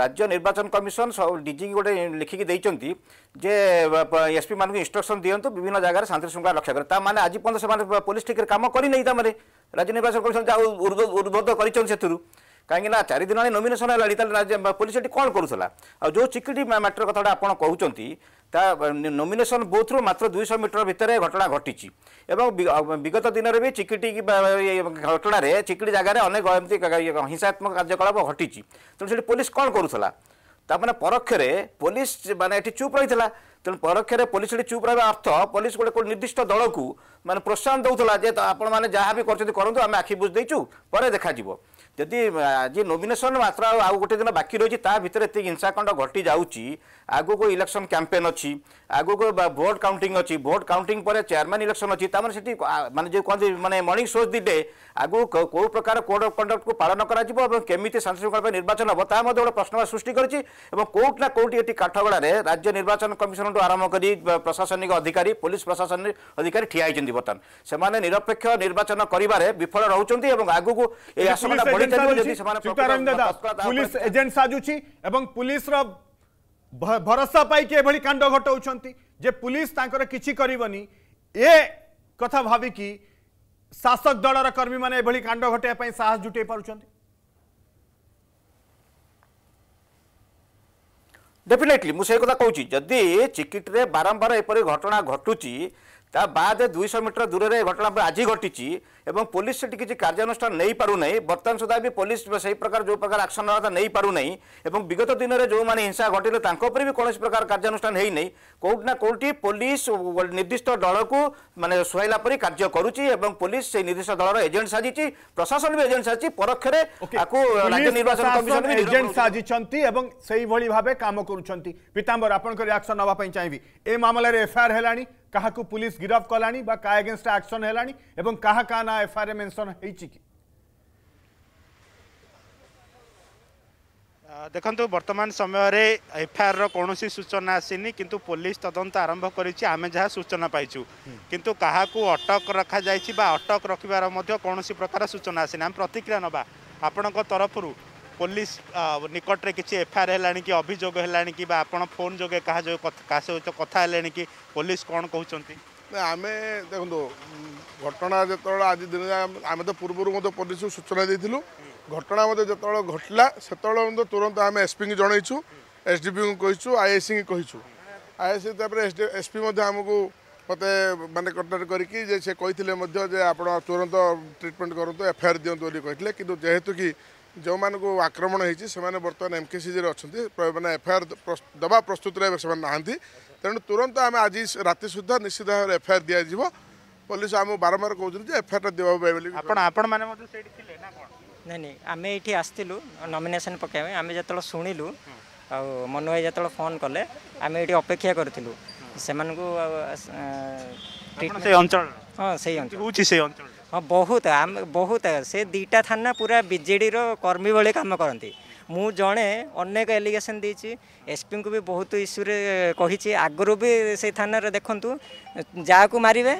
S6: রাজ্য নির্বাচন কমিশন ডিজি গোটে লিখিকি দিয়েছেন যে এসপি মানুষ ইনস্ট্রকশন দিও বিভিন্ন জায়গায় শান্তি শৃঙ্খলা রক্ষা করে তা মানে আজ পর্যন্ত সে পুলিশ ঠিক কাম করে নাই তার রাজ্য নির্বাচন কমিশন যা উদ্বোধ করেছেন সেতু কাইকি না চারিদিন নমিনেসন হল তাহলে পুলিশ এটি কম করুলা আউ যে চিকিটি ম্যাটর কথাটা আপনার কুমার ତା ନୋମିନେସନ୍ ବୁଥ୍ରୁ ମାତ୍ର ଦୁଇଶହ ମିଟର ଭିତରେ ଘଟଣା ଘଟିଛି ଏବଂ ବିଗତ ଦିନରେ ବି ଚିକିଟି ଘଟଣାରେ ଚିକିଟି ଜାଗାରେ ଅନେକ ଏମିତି ହିଂସାତ୍ମକ କାର୍ଯ୍ୟକଳାପ ଘଟିଛି ତେଣୁ ସେଠି ପୋଲିସ କ'ଣ କରୁଥିଲା ତାମାନେ ପରୋକ୍ଷରେ ପୋଲିସ ମାନେ ଏଠି ଚୁପ୍ ରହିଥିଲା ତେଣୁ ପରୋକ୍ଷରେ ପୋଲିସ ଏଠି ଚୁପ୍ ରହିବା ଅର୍ଥ ପୋଲିସ ଗୋଟେ ଗୋଟେ ନିର୍ଦ୍ଦିଷ୍ଟ ଦଳକୁ ମାନେ ପ୍ରୋତ୍ସାହନ ଦେଉଥିଲା ଯେ ଆପଣମାନେ ଯାହା ବି କରୁଛନ୍ତି କରନ୍ତୁ ଆମେ ଆଖି ବୁଝି ଦେଇଛୁ ପରେ ଦେଖାଯିବ ଯଦି ଆଜି ନୋମିନେସନ୍ ମାତ୍ର ଆଉ ଆଉ ଗୋଟେ ଦିନ ବାକି ରହିଛି ତା ଭିତରେ ଏତିକି ହିଂସାକାଣ୍ଡ ଘଟି ଯାଉଛି ଆଗକୁ ଇଲେକ୍ସନ୍ କ୍ୟାମ୍ପେନ୍ ଅଛି ଆଗକୁ ଭୋଟ୍ କାଉଣ୍ଟିଂ ଅଛି ଭୋଟ୍ କାଉଣ୍ଟିଂ ପରେ ଚେୟାରମ୍ୟାନ୍ ଇଲେକ୍ସନ୍ ଅଛି ତାମାନେ ସେଠି ମାନେ ଯେଉଁ କହନ୍ତି ମାନେ ମର୍ଣ୍ଣିଂ ସୋଜ୍ ଦି ଡେ ଆଗକୁ କେଉଁ ପ୍ରକାର କୋଡ୍ ଅଫ୍ କଣ୍ଡକ୍ଟକୁ ପାଳନ କରାଯିବ ଏବଂ କେମିତି ଶାନ୍ତିଶୃଙ୍ଖଳା ପାଇଁ ନିର୍ବାଚନ ହେବ ତାହା ମଧ୍ୟ ଗୋଟେ ପ୍ରଶ୍ନବାଚୀ ସୃଷ୍ଟି କରିଛି ଏବଂ କେଉଁଠି ନା କେଉଁଠି ଏଠି କାଠଗଡ଼ାରେ ରାଜ୍ୟ ନିର୍ବାଚନ କମିଶନଠୁ ଆରମ୍ଭ କରି ପ୍ରଶାସନିକ ଅଧିକାରୀ ପୋଲିସ ପ୍ରଶାସନିକ ଅଧିକାରୀ ଠିଆ ହୋଇଛନ୍ତି ବର୍ତ୍ତମାନ ସେମାନେ ନିରପେକ୍ଷ ନିର୍ବାଚନ କରିବାରେ ବିଫଳ ରହୁଛନ୍ତି ଏବଂ ଆଗକୁ এই আশঙ্কাটা বড়ি চালিব যদি সেমানে পুলিশ
S1: এজেন্ট সাজুছি এবং পুলিশর ভরসা পাইকি এভাবে কাণ্ড ঘটাউছন্তি যে পুলিশ তাঙ্কর কিছু করিবনি এ কথা ভাবিকি ଶାସକ ଦଳର କର୍ମୀମାନେ ଏଭଳି କାଣ୍ଡ ଘଟାଇବା ପାଇଁ ସାହସ ଜୁଟାଇ ପାରୁଛନ୍ତି
S6: ଡେଫିନେଟଲି ମୁଁ ସେ କଥା କହୁଛି ଯଦି ଚିକିଟରେ ବାରମ୍ବାର ଏପରି ଘଟଣା ଘଟୁଛି ତା ବାଦ ଦୁଇଶହ ମିଟର ଦୂରରେ ଘଟଣା ଆଜି ଘଟିଛି ଏବଂ ପୋଲିସ ସେଠି କିଛି କାର୍ଯ୍ୟାନୁଷ୍ଠାନ ନେଇପାରୁନାହିଁ ବର୍ତ୍ତମାନ ସୁଦ୍ଧା ବି ପୋଲିସ ସେହି ପ୍ରକାର ଯେଉଁ ପ୍ରକାର ଆକ୍ସନ୍ ନେବା କଥା ନେଇପାରୁନାହିଁ ଏବଂ ବିଗତ ଦିନରେ ଯେଉଁମାନେ ହିଂସା ଘଟିଲେ ତାଙ୍କ ଉପରେ ବି କୌଣସି ପ୍ରକାର କାର୍ଯ୍ୟାନୁଷ୍ଠାନ ହେଇନାହିଁ କେଉଁଠି ନା କେଉଁଠି ପୋଲିସ ନିର୍ଦ୍ଦିଷ୍ଟ ଦଳକୁ ମାନେ ସୁହାଇଲା ପରି କାର୍ଯ୍ୟ କରୁଛି ଏବଂ ପୋଲିସ ସେହି ନିର୍ଦ୍ଦିଷ୍ଟ ଦଳର ଏଜେଣ୍ଟ ସାଜିଛି ପ୍ରଶାସନ ବି ଏଜେଣ୍ଟ ସାଜିଛି ପରୋକ୍ଷରେ ଆକୁ ରାଜ୍ୟ ନିର୍ବାଚନ କମିଶନ ବି ଏଜେଣ୍ଟ
S1: ସାଜିଛନ୍ତି ଏବଂ ସେହିଭଳି ଭାବେ କାମ କରୁଛନ୍ତି ପୀତାମ୍ବର ଆପଣଙ୍କ ରିଆକ୍ସନ୍ ନେବା ପାଇଁ ଚାହିଁବି ଏ ମାମଲାରେ ଏଫଆଇଆର୍ ହେଲାଣି କାହାକୁ ପୋଲିସ ଗିରଫ କଲାଣି ବା କାହା ଏଗେନଷ୍ଟ ଆକ୍ସନ ହେଲାଣି ଏବଂ କାହା କାହା ନାଁ ଏଫଆଇଆର ମେନସନ ହେଇଛି କି
S2: ଦେଖନ୍ତୁ ବର୍ତ୍ତମାନ ସମୟରେ ଏଫଆଇଆରର କୌଣସି ସୂଚନା ଆସିନି କିନ୍ତୁ ପୋଲିସ ତଦନ୍ତ ଆରମ୍ଭ କରିଛି ଆମେ ଯାହା ସୂଚନା ପାଇଛୁ କିନ୍ତୁ କାହାକୁ ଅଟକ ରଖାଯାଇଛି ବା ଅଟକ ରଖିବାର ମଧ୍ୟ କୌଣସି ପ୍ରକାର ସୂଚନା ଆସିନି ଆମେ ପ୍ରତିକ୍ରିୟା ନେବା ଆପଣଙ୍କ ତରଫରୁ পুলিশ নিকটরে কিছু এফআইআর হলানি কি অভিযোগ হলানি কি বা আপনার ফোন যোগে কাহা যোগে কাহা সহিত কথা হলেনি কি পুলিশ কোণ কৌঁচନ୍ତି
S4: আমি দেখুন ঘটনা যেতবে আজ দিন আমি তো পূর্বর মধ্যে পুলিশ সূচনা দিয়েছিলু ঘটনা মধ্যে যেতবে ঘটলা সেতবে মধ্যে তুরন্ত আমি এসপি কি জনাইছু এসডিপি কু কইছু আইএসি কি কইছু আইএসি তারপরে এসপি মধ্যে আমাকে ମୋତେ ମାନେ କଣ୍ଟାକ୍ଟ କରିକି ଯେ ସେ କହିଥିଲେ ମଧ୍ୟ ଯେ ଆପଣ ତୁରନ୍ତ ଟ୍ରିଟମେଣ୍ଟ କରନ୍ତୁ ଏଫଆଇଆର୍ ଦିଅନ୍ତୁ ବୋଲି କହିଥିଲେ କିନ୍ତୁ ଯେହେତୁ କି ଯେଉଁମାନଙ୍କୁ ଆକ୍ରମଣ ହେଇଛି ସେମାନେ ବର୍ତ୍ତମାନ ଏମ୍ କେ ସିଜିରେ ଅଛନ୍ତି ମାନେ ଏଫ୍ଆଇଆର୍ ଦେବା ପ୍ରସ୍ତୁତିରେ ଏବେ ସେମାନେ ନାହାନ୍ତି ତେଣୁ ତୁରନ୍ତ ଆମେ ଆଜି ରାତି ସୁଦ୍ଧା ନିଶ୍ଚିତ ଭାବରେ ଏଫ୍ଆଇଆର୍ ଦିଆଯିବ ପୋଲିସ ଆମକୁ ବାରମ୍ବାର କହୁଛନ୍ତି ଯେ ଏଫ୍ଆଇଆର୍ଟା ଦେବା ପାଇଁ ବୋଲି ଆପଣ ଆପଣମାନେ ମଧ୍ୟ
S1: ସେଇଠି ଥିଲେ ନା କ'ଣ
S6: ନାଇଁ ନାଇଁ ଆମେ ଏଇଠି ଆସିଥିଲୁ ନମିନେସନ୍ ପକାଇବା ପାଇଁ ଆମେ ଯେତେବେଳେ ଶୁଣିଲୁ ଆଉ ମନୁ ଭାଇ ଯେତେବେଳେ ଫୋନ୍ କଲେ ଆମେ ଏଇଠି ଅପେକ୍ଷା କରିଥିଲୁ ସେମାନଙ୍କୁ ହଁ ସେଇ ଅଞ୍ଚଳ ହଁ ବହୁତ ଆମେ ବହୁତ ସେ ଦୁଇଟା ଥାନା ପୁରା ବିଜେଡ଼ିର କର୍ମୀ ଭଳି କାମ କରନ୍ତି ମୁଁ ଜଣେ ଅନେକ ଏଲିଗେସନ୍ ଦେଇଛି ଏସ୍ପିଙ୍କୁ ବି ବହୁତ ଇସ୍ୟୁରେ କହିଛି ଆଗରୁ ବି ସେ ଥାନାରେ ଦେଖନ୍ତୁ ଯାହାକୁ ମାରିବେ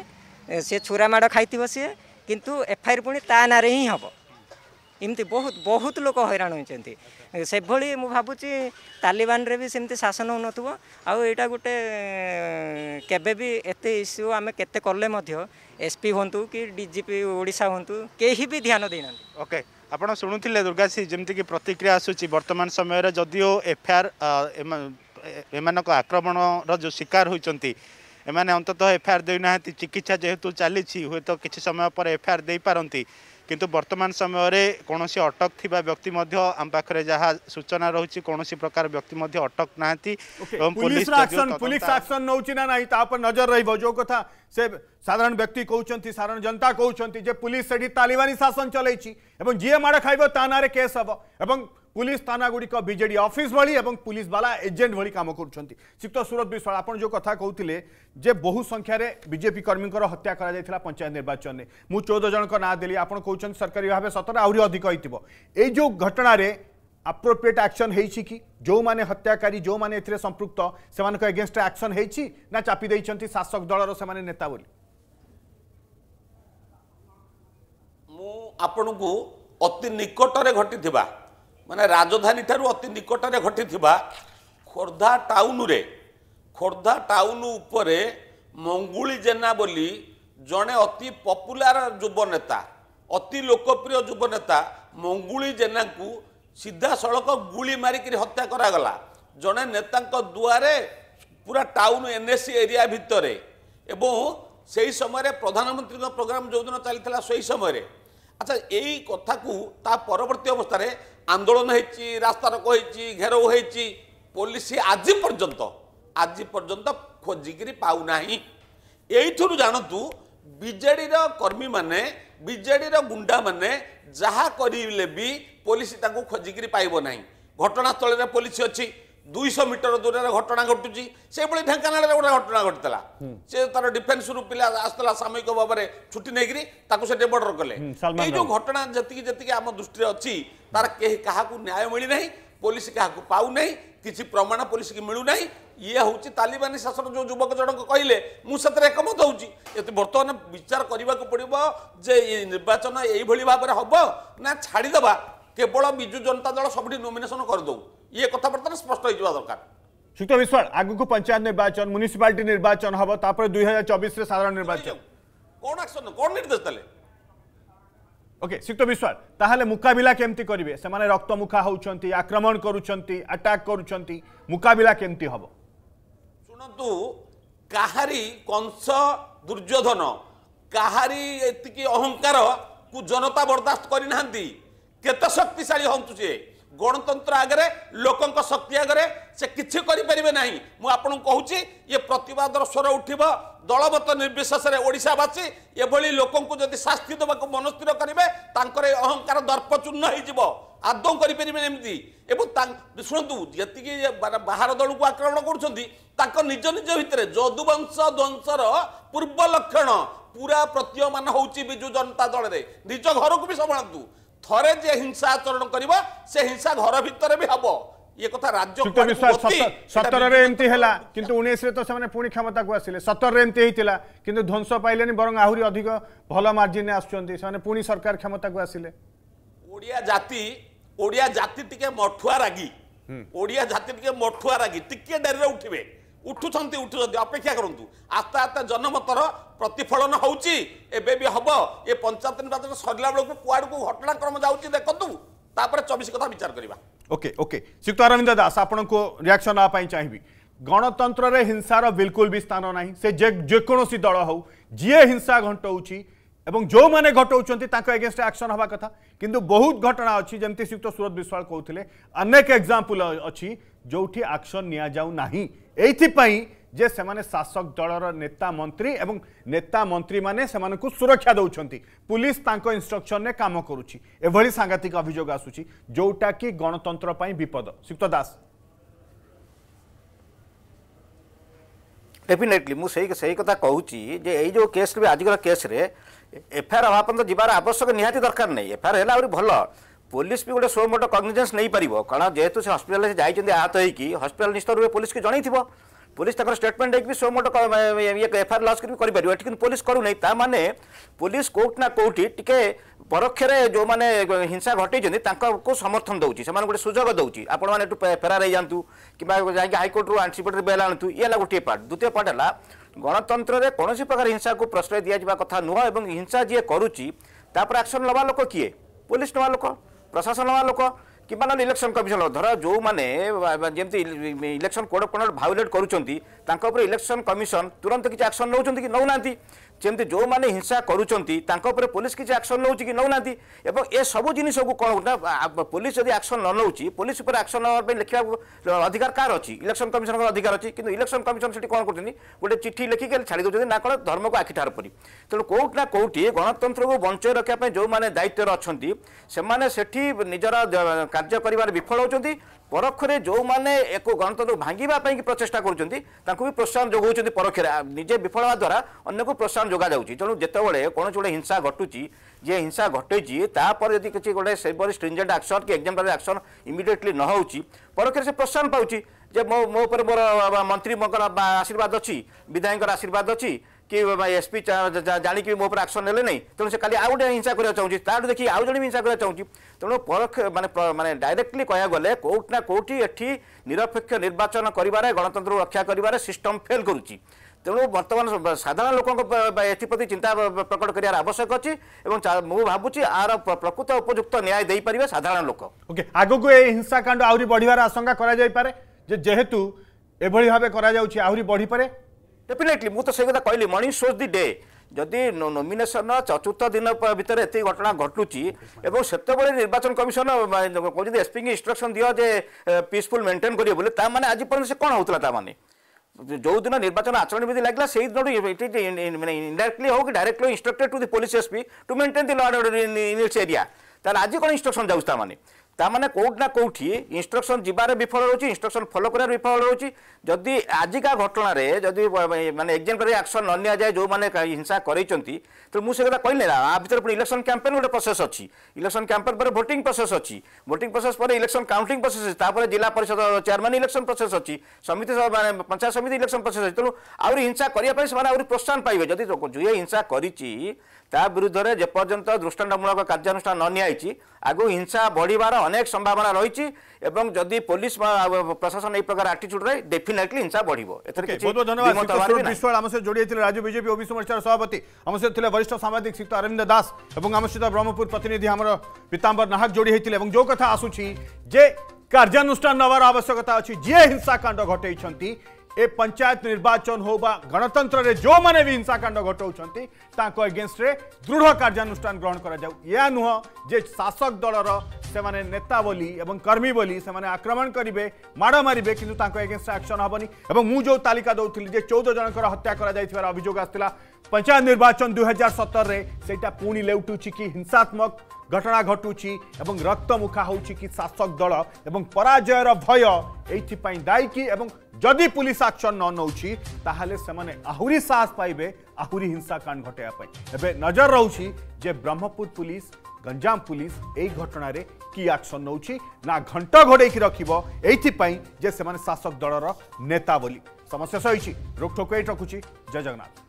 S6: ସେ ଛୁରା ମାଡ଼ ଖାଇଥିବ ସିଏ କିନ୍ତୁ ଏଫ୍ଆଇଆର୍ ପୁଣି ତା ନାଁରେ ହିଁ ହେବ ଏମିତି ବହୁତ ବହୁତ ଲୋକ ହଇରାଣ ହୋଇଛନ୍ତି ସେଭଳି ମୁଁ ଭାବୁଛି ତାଲିବାନରେ ବି ସେମିତି ଶାସନ ହେଉନଥିବ ଆଉ ଏଇଟା ଗୋଟେ କେବେ ବି ଏତେ ଇସ୍ୟୁ ଆମେ କେତେ କଲେ ମଧ୍ୟ ଏସ୍ପି ହୁଅନ୍ତୁ କି ଡିଜିପି ଓଡ଼ିଶା ହୁଅନ୍ତୁ କେହି ବି ଧ୍ୟାନ ଦେଇନାହାନ୍ତି ଓକେ
S2: ଆପଣ ଶୁଣୁଥିଲେ ଦୁର୍ଗାଶ୍ରୀ ଯେମିତିକି ପ୍ରତିକ୍ରିୟା ଆସୁଛି ବର୍ତ୍ତମାନ ସମୟରେ ଯଦିଓ ଏଫଆଇଆର୍ ଏମାନଙ୍କ ଆକ୍ରମଣର ଯେଉଁ ଶିକାର ହୋଇଛନ୍ତି ଏମାନେ ଅନ୍ତତଃ ଏଫଆଇଆର୍ ଦେଇନାହାନ୍ତି ଚିକିତ୍ସା ଯେହେତୁ ଚାଲିଛି ହୁଏତ କିଛି ସମୟ ପରେ ଏଫଆଇଆର୍ ଦେଇପାରନ୍ତି কিন্তু বর্তমান সময়ে কোনসি আটক থিবা ব্যক্তি মধ্য আম পাখরে জাহাজ সূচনা রহুচি কোনসি প্রকার ব্যক্তি মধ্য আটক না হতি এবং পুলিশ অ্যাকশন পুলিশ অ্যাকশন
S1: নউচি না নাই তা আপা নজর রইব যে কথা সে সাধারণ ব্যক্তি কউচন্তি সাধারণ জনতা কউচন্তি যে পুলিশেড়ি তালেবানি শাসন চলেছি এবং জিএ মাড়া খাইব তা নারে কেস হব এবং পুলিশ থানাগুড়ি বিজেডি অফিস ভি এবং পুলিশ বালা এজেন্ট ভি কাম করছেন শ্রীযুক্ত সুরত বিশ্বাল আপনার যে কথা কৌলে যে বহু সংখ্যার বিজেপি কর্মীঙ্কর হত্যা করা যাই পঞ্চায়েত নির্বাচনে মু চৌদ জনক না দেলি আপনার কৌন সরকারি ভাবে সতর আহরি অধিক হয়েছিল এই যে ঘটনার আপ্রোপ্রিয়েট আকশন হয়েছি কি যে হত্যাকারী যে এতে সম্পৃক্ত সে এগেনস্ট আকশন হয়েছি না চাপি দিয়েছেন শাসক দলর সে নেতা বলে
S5: মু আপনার অতি নিকটরে ঘটি ମାନେ ରାଜଧାନୀଠାରୁ ଅତି ନିକଟରେ ଘଟିଥିବା ଖୋର୍ଦ୍ଧା ଟାଉନରେ ଖୋର୍ଦ୍ଧା ଟାଉନ ଉପରେ ମଙ୍ଗୁଳି ଜେନା ବୋଲି ଜଣେ ଅତି ପପୁଲାର ଯୁବନେତା ଅତି ଲୋକପ୍ରିୟ ଯୁବନେତା ମଙ୍ଗୁଳି ଜେନାଙ୍କୁ ସିଧାସଳଖ ଗୁଳି ମାରିକିରି ହତ୍ୟା କରାଗଲା ଜଣେ ନେତାଙ୍କ ଦୁଆରେ ପୁରା ଟାଉନ୍ ଏନ୍ଏସି ଏରିଆ ଭିତରେ ଏବଂ ସେହି ସମୟରେ ପ୍ରଧାନମନ୍ତ୍ରୀଙ୍କ ପ୍ରୋଗ୍ରାମ୍ ଯେଉଁଦିନ ଚାଲିଥିଲା ସେହି ସମୟରେ ଆଚ୍ଛା ଏଇ କଥାକୁ ତା ପରବର୍ତ୍ତୀ ଅବସ୍ଥାରେ আন্দোলন হয়েছি রাস্তারোক হয়েছি ঘেরও হয়েছি পুলিশ আজি পর্যন্ত আজি পর্যন্ত খোঁজিকি পাওনা এইথর জাণতু বিজেডি কর্মী মানে বিজেডি গুন্ডা মানে যা করলে বি পুলিশ তা খোঁজিকি পাইব না ঘটনাস্থলের পুলিশ অনেক ଦୁଇଶହ ମିଟର ଦୂରରେ ଘଟଣା ଘଟୁଛି ସେଭଳି ଢେଙ୍କାନାଳରେ ଗୋଟେ ଘଟଣା ଘଟିଥିଲା ସେ ତାର ଡିଫେନ୍ସରୁ ପିଲା ଆସିଥିଲା ସାମୟିକ ଭାବରେ ଛୁଟି ନେଇକିରି ତାକୁ ସେଠି ବର୍ଡର କଲେ ଏଇ ଯେଉଁ ଘଟଣା ଯେତିକି ଯେତିକି ଆମ ଦୃଷ୍ଟିରେ ଅଛି ତାର କେହି କାହାକୁ ନ୍ୟାୟ ମିଳିନାହିଁ ପୋଲିସ କାହାକୁ ପାଉନାହିଁ କିଛି ପ୍ରମାଣ ପୋଲିସକୁ ମିଳୁନାହିଁ ଇଏ ହେଉଛି ତାଲିବାନୀ ଶାସନ ଯେଉଁ ଯୁବକ ଜଣକ କହିଲେ ମୁଁ ସେଥିରେ ଏକମତ ହେଉଛି ଏତେ ବର୍ତ୍ତମାନ ବିଚାର କରିବାକୁ ପଡ଼ିବ ଯେ ନିର୍ବାଚନ ଏଇଭଳି ଭାବରେ ହେବ ନା ଛାଡ଼ିଦେବା কেবল বিজু জনতা দল সবুঠি নমিনেসন করেদেউ ইয়ে কথাবার্তা স্পষ্ট হয়ে যাওয়া দরকার
S1: সুক্ত বিশ্বাস আগুক পঞ্চায়েত নির্বাচন মুনিসিপালিটি নির্বাচন হব তারপরে দুই হাজার চব্বিশে সাধারণ নির্বাচন
S5: কোন আকশন কোন নির্দেশ দেলে
S1: ওকে সুক্ত বিশ্বাস তাহলে মুকাবিলা কেমতি করবে সেমানে রক্তমুখা হচ্ছেন আক্রমণ করছেন আটাক করছেন মুকাবিলা কেমতি হব
S5: শুণতু কাহারি কংস দুর্যোধন কাহারি এতিকি অহংকার কু জনতা বরদাস্ত করে না କେତେ ଶକ୍ତିଶାଳୀ ହୁଅନ୍ତୁ ସିଏ ଗଣତନ୍ତ୍ର ଆଗରେ ଲୋକଙ୍କ ଶକ୍ତି ଆଗରେ ସେ କିଛି କରିପାରିବେ ନାହିଁ ମୁଁ ଆପଣଙ୍କୁ କହୁଛି ଇଏ ପ୍ରତିବାଦର ସ୍ୱର ଉଠିବ ଦଳବତ ନିର୍ବିଶେଷରେ ଓଡ଼ିଶାବାସୀ ଏଭଳି ଲୋକଙ୍କୁ ଯଦି ଶାସ୍ତି ଦେବାକୁ ମନସ୍ଥିର କରିବେ ତାଙ୍କର ଏ ଅହଙ୍କାର ଦର୍ପଚୂର୍ଣ୍ଣ ହେଇଯିବ ଆଦୌ କରିପାରିବେନି ଏମିତି ଏବଂ ଶୁଣନ୍ତୁ ଯେତିକି ବାହାର ଦଳକୁ ଆକ୍ରମଣ କରୁଛନ୍ତି ତାଙ୍କ ନିଜ ନିଜ ଭିତରେ ଯଦୁବଂଶ ଧ୍ୱଂସର ପୂର୍ବ ଲକ୍ଷଣ ପୁରା ପ୍ରତୀୟମାନ ହେଉଛି ବିଜୁ ଜନତା ଦଳରେ ନିଜ ଘରକୁ ବି ସମ୍ଭାଳନ୍ତୁ ଥରେ ଯେ ହିଂସା ଆଚରଣ କରିବ ସେ ହିଂସା ଘର ଭିତରେ ବି ହବ ଇଏ କଥା ରାଜ୍ୟ ସତରରେ
S1: ଏମିତି ହେଲା କିନ୍ତୁ ଉଣେଇଶରେ ତ ସେମାନେ ପୁଣି କ୍ଷମତାକୁ ଆସିଲେ ସତରରେ ଏମିତି ହେଇଥିଲା କିନ୍ତୁ ଧ୍ୱଂସ ପାଇଲେନି ବରଂ ଆହୁରି ଅଧିକ ଭଲ ମାର୍ଜିନ ଆସୁଛନ୍ତି ସେମାନେ ପୁଣି ସରକାର କ୍ଷମତାକୁ ଆସିଲେ
S5: ଓଡ଼ିଆ ଜାତି ଓଡ଼ିଆ ଜାତି ଟିକେ ମଠୁଆ ରାଗି ଓଡ଼ିଆ ଜାତି ଟିକେ ମଠୁଆ ରାଗି ଟିକେ ଡେରିରେ ଉଠିବେ ଉଠୁଛନ୍ତି ଉଠୁଛନ୍ତି ଅପେକ୍ଷା କରନ୍ତୁ ଆସ୍ତେ ଆସ୍ତେ ଜନମତର ପ୍ରତିଫଳନ ହେଉଛି ଏବେ ବି ହେବ ଏ ପଞ୍ଚାୟତ ନିର୍ବାଚନ ସରିଲା ବେଳକୁ କୁଆଡ଼କୁ ଘଟଣାକ୍ରମ ଯାଉଛି ଦେଖନ୍ତୁ ତାପରେ ଚବିଶ କଥା ବିଚାର କରିବା
S1: ଓକେ ଓକେ ଶ୍ରୀଯୁକ୍ତ ଅରବିନ୍ଦ ଦାସ ଆପଣଙ୍କୁ ରିଆକ୍ସନ୍ ନେବା ପାଇଁ ଚାହିଁବି ଗଣତନ୍ତ୍ରରେ ହିଂସାର ବିଲକୁଲ ବି ସ୍ଥାନ ନାହିଁ ସେ ଯେକୌଣସି ଦଳ ହେଉ ଯିଏ ହିଂସା ଘଣ୍ଟଉଛି এবং যে ঘটাউচ্ছেন তাঁর এগেনস্টে আকশন হওয়া কথা কিন্তু বহু ঘটনা অমি শ্রীযুক্ত সুরত বিশ্বাল কৌলে অনেক এক্সাম্পল অছি যেটি আকশন নিয়া যাও না ଏଇଥିପାଇଁ ଯେ ସେମାନେ ଶାସକ ଦଳର ନେତା ମନ୍ତ୍ରୀ ଏବଂ ନେତା ମନ୍ତ୍ରୀମାନେ ସେମାନଙ୍କୁ ସୁରକ୍ଷା ଦେଉଛନ୍ତି ପୁଲିସ ତାଙ୍କ ଇନଷ୍ଟ୍ରକ୍ସନରେ କାମ କରୁଛି ଏଭଳି ସାଂଘାତିକ ଅଭିଯୋଗ ଆସୁଛି ଯେଉଁଟାକି ଗଣତନ୍ତ୍ର ପାଇଁ ବିପଦ ଶ୍ରୀକ୍ତ ଦାସ
S6: ଡେଫିନେଟଲି ମୁଁ ସେଇ ସେଇ କଥା କହୁଛି ଯେ ଏଇ ଯେଉଁ କେସ୍ରେ ବି ଆଜିକାର କେସ୍ରେ ଏଫଆଇଆର୍ ହେବା ପର୍ଯ୍ୟନ୍ତ ଯିବାର ଆବଶ୍ୟକ ନିହାତି ଦରକାର ନାହିଁ ଏଫଆଇଆର୍ ହେଲେ ଆହୁରି ଭଲ পুলিশ বি গোটে সো মোট কগনিজেন্স নেইপারিব কারণ যেহেতু সে হসপিটাল যাই আহত হয়েকি হসপিটাল নিশ্চিত রূপে পুলিশকে জনাইথিব পুলিশ তাঁর স্টেটমেন্ট দিয়ে সো মোট এফআইআর লঞ্চ করি করে পারিব কিন্তু পুলিশ করুনি তা মানে পুলিশ কোটি না কোটি টিকে পরোক্ষরে যে হিংসা ঘটাইছেন তাঁকু সমর্থন দৌছি সে গোটে সুযোগ দৌছি আপনার মানে একটু ফেরার হয়ে যাতে কিংবা যাই হাইকোর্টর আনসিপেটরে বেল আনতু ইয়ে হল গোটিয়ে পার্ট দ্বিতীয় পার্ট হল গণতন্ত্রে কোণী প্রকার হিংসাকে প্রশ্রয় দিয়া কথা নুহ এবং হিংসা যিয়ে করুচি তাপরে আকশন নেওয়া লোক কিয়ে পুলিশ নেওয়া লোক ପ୍ରଶାସନ ବା ଲୋକ କିମ୍ବା ନହେଲେ ଇଲେକ୍ସନ୍ କମିଶନ ଧର ଯେଉଁମାନେ ଯେମିତି ଇଲେକ୍ସନ୍ କୋଡ଼ କୋଣ ଭାଓଲେଟ୍ କରୁଛନ୍ତି ତାଙ୍କ ଉପରେ ଇଲେକ୍ସନ୍ କମିଶନ ତୁରନ୍ତ କିଛି ଆକ୍ସନ୍ ନେଉଛନ୍ତି କି ନେଉନାହାନ୍ତି যেমনি যে হিংসা করছেন তাঁপরে পুলিশ কিছু আকশন নেছে কি না এবং এসবু জিনিসক কোণ পুলিশ যদি আকশন ন নেছে পুলিশ উপরে আকশন নেওয়া লেখা অধিকার কার অছি ইলেকশন কমিশনের অধিকার অছি কিন্তু ইলেকশন কমিশন সেটি কোণ করছেন গোটে চিঠি লিখি গেলে ছাড়ি দেওয়া না কোণ ধর্মক আখিঠার পরি তেমন কোটি না কেউটি গণতন্ত্রক বঞ্চাই রক্ষা যে দায়িত্বের অনেক সেটি নিজের কার্য করবার বিফল হচ্ছেন পরোক্ষে যে এক গণতন্ত্র ভাঙ্গা প্রচেষ্টা করছেন তাঁকু প্রোৎসাহন যোগাউছেন পরোক্ষে নিজে বিফল হওয়া দ্বারা অন্যকে প্রোৎসাহন ସମ୍ମାନ ଯୋଗାଯାଉଛି ତେଣୁ ଯେତେବେଳେ କୌଣସି ଗୋଟେ ହିଂସା ଘଟୁଛି ଯିଏ ହିଂସା ଘଟେଇଛି ତାପରେ ଯଦି କିଛି ଗୋଟେ ସେହିପରି ଷ୍ଟ୍ରିଞ୍ଜେଣ୍ଟ ଆକ୍ସନ୍ କି ଏକ୍ଜାମ୍ପଲ ଆକ୍ସନ୍ ଇମିଡ଼ିଏଟଲି ନ ହେଉଛି ପରୋକ୍ଷରେ ସେ ପ୍ରୋତ୍ସାହନ ପାଉଛି ଯେ ମୋ ମୋ ଉପରେ ମୋର ମନ୍ତ୍ରୀଙ୍କର ଆଶୀର୍ବାଦ ଅଛି ବିଧାୟକଙ୍କର ଆଶୀର୍ବାଦ ଅଛି କି ଏସ୍ପି ଜାଣିକି ମୋ ଉପରେ ଆକ୍ସନ୍ ନେଲେ ନାହିଁ ତେଣୁ ସେ କାଲି ଆଉ ଗୋଟେ ହିଂସା କରିବାକୁ ଚାହୁଁଛି ତାଠୁ ଦେଖି ଆଉ ଜଣେ ବି ହିଂସା କରିବାକୁ ଚାହୁଁଛି ତେଣୁ ପରୋକ୍ଷ ମାନେ ମାନେ ଡାଇରେକ୍ଟଲି କହିବାକୁ ଗଲେ କେଉଁଠି ନା କେଉଁଠି ଏଠି ନିରପେକ୍ଷ ନିର୍ବାଚନ କରିବାରେ ଗଣତନ୍ତ୍ରକୁ ରକ୍ଷା କରିବାରେ ସିଷ୍ଟମ୍ ଫେଲ୍ କରୁଛି ତେଣୁ ବର୍ତ୍ତମାନ ସାଧାରଣ ଲୋକଙ୍କ ଏଥିପ୍ରତି ଚିନ୍ତା ପ୍ରକଟ କରିବାର ଆବଶ୍ୟକ ଅଛି ଏବଂ ମୁଁ ଭାବୁଛି ଆର ପ୍ରକୃତ ଉପଯୁକ୍ତ ନ୍ୟାୟ ଦେଇପାରିବେ ସାଧାରଣ ଲୋକ
S1: ଓକେ ଆଗକୁ ଏହି ହିଂସାକାଣ୍ଡ ଆହୁରି ବଢ଼ିବାର ଆଶଙ୍କା କରାଯାଇପାରେ ଯେ ଯେହେତୁ
S6: ଏଭଳି ଭାବେ କରାଯାଉଛି ଆହୁରି ବଢ଼ିପାରେ ଡେଫିନେଟଲି ମୁଁ ତ ସେ କଥା କହିଲି ମର୍ଣ୍ଣିଂ ସୋଜ୍ ଦି ଡେ ଯଦି ନୋମିନେସନ ଚତୁର୍ଥ ଦିନ ଭିତରେ ଏତିକି ଘଟଣା ଘଟୁଛି ଏବଂ ସେତେବେଳେ ନିର୍ବାଚନ କମିଶନ କହୁଛନ୍ତି ଏସ୍ପିଙ୍କି ଇନ୍ଷ୍ଟ୍ରକ୍ସନ୍ ଦିଅ ଯେ ପିସ୍ଫୁଲ୍ ମେଣ୍ଟେନ୍ କରିବେ ବୋଲି ତାମାନେ ଆଜି ପର୍ଯ୍ୟନ୍ତ ସେ କ'ଣ ହେଉଥିଲା ତାମାନେ ଯେଉଁଦିନ ନିର୍ବାଚନ ଆଚରଣବିଧି ଲାଗିଲା ସେଇଦିନଠୁ ମାନେ ଇଣ୍ଡାଇରେକ୍ଟଲି ହେଉ କି ଡାଇରେକ୍ଟଲି ହେଉ instructed to the police SP to maintain the law and order in its area ତାହେଲେ ଆଜି କ'ଣ ଇନ୍ଷ୍ଟ୍ରକ୍ସନ୍ ଯାଉଛି ତାମାନେ ତାମାନେ କେଉଁଠି ନା କେଉଁଠି ଇନ୍ଷ୍ଟ୍ରକ୍ସନ୍ ଯିବାରେ ବିଫଳ ରହୁଛି ଇନ୍ଷ୍ଟ୍ରକ୍ସନ୍ ଫଲୋ କରିବାରେ ବିଫଳ ରହୁଛି ଯଦି ଆଜିକା ଘଟଣାରେ ଯଦି ମାନେ ଏକ୍ଜାମ୍ପଲ୍ ଆକ୍ସନ୍ ନ ନିଆଯାଏ ଯେଉଁମାନେ ହିଂସା କରିଛନ୍ତି ତ ମୁଁ ସେ କଥା କହିଲି ନା ଆ ଭିତରେ ପୁଣି ଇଲେକ୍ସନ୍ କ୍ୟାମ୍ପେନ୍ ଗୋଟେ ପ୍ରୋସେସ୍ ଅଛି ଇଲେକ୍ସନ୍ କ୍ୟାମ୍ପେନ୍ ପରେ ଭୋଟିଂ ପ୍ରୋସେସ୍ ଅଛି ଭୋଟିଂ ପ୍ରୋସେସ୍ ପରେ ଇଲେକ୍ସନ୍ କାଉଣ୍ଟିଂ ପ୍ରୋସେସ୍ ଅଛି ତାପରେ ଜିଲ୍ଲା ପରିଷଦ ଚେୟାରମ୍ୟାନ୍ ଇଲେକ୍ସନ୍ ପ୍ରୋସେସ୍ ଅଛି ସମିତି ମାନେ ପଞ୍ଚାୟତ ସମିତି ଇଲେକ୍ସନ୍ ପ୍ରୋସେସ୍ ଅଛି ତେଣୁ ଆହୁରି ହିଂସା କରିବା ପାଇଁ ସେମାନେ ଆହୁରି ପ୍ରୋତ୍ସାହନ ପାଇବେ ଯଦି ଯିଏ ହିଂସା କରିଛି ତା ବିରୁଦ୍ଧରେ ଯେପର୍ଯ୍ୟନ୍ତ ଦୃଷ୍ଟାନ୍ତମୂଳକ କାର୍ଯ୍ୟାନୁଷ୍ଠାନ ନ ନିଆଯାଇଛି ଆଗକୁ ହିଂସା ବଢ଼ିବାର ଅନେକ ସମ୍ଭାବନା ରହିଛି ଏବଂ ଯଦି ପୋଲିସ ପ୍ରଶାସନ ଏହି ପ୍ରକାର ଆଟିଚ୍ୟୁଡ଼୍ରେ ଡେଫିନେ डेफिनेटली हिंसा बढ़ बहुत बहुत धन्यवाद
S1: विश्वाल राज्य बीजेपी ओबी मोर्चार सभापति आम सहित वरिष्ठ सांबादिक श्रीक्त अरविंद दास आम सहित ब्रह्मपुर प्रतिनिधि पीतांबर नाहक जोड़ी होते जो कथा आसूँ जे କାର୍ଯ୍ୟାନୁଷ୍ଠାନ ନେବାର ଆବଶ୍ୟକତା ଅଛି ଯିଏ ହିଂସାକାଣ୍ଡ ए पंचायत निर्वाचन हो बा गणतंत्र जो मैंने भी हिंसाकांड घटाऊंट एगेन्स्ट्रे दृढ़ कार्यानुष्ठान ग्रहण करा नुह जे शासक दलर से नेता बोली एवं कर्मी बोली से माने आक्रमण करेंगे माड़ मारे कि एगेन्स्ट आक्शन हेनी मु जो तालिका दौली जे चौदह जनकर हत्या कर अभोग आसाला पंचायत निर्वाचन दुई हजार सतर से पुणी लेउटू कि हिंसात्मक घटना घटुची एवं रक्तमुखा हो शासक दल और पराजयर भय ये दायी कि जदि पुलिस आक्शन न नौची ताहले आहुरी साहस पाइबे आहुरी हिंसाकांड घटाया एवं नजर रोचे जे ब्रह्मपुर पुलिस गंजाम पुलिस यही घटना रे कि आक्शन नौ घंट घोड़े रखे शासक दलर नेता बोली समस्या सही रोकठोक एट रखुची जय जगन्नाथ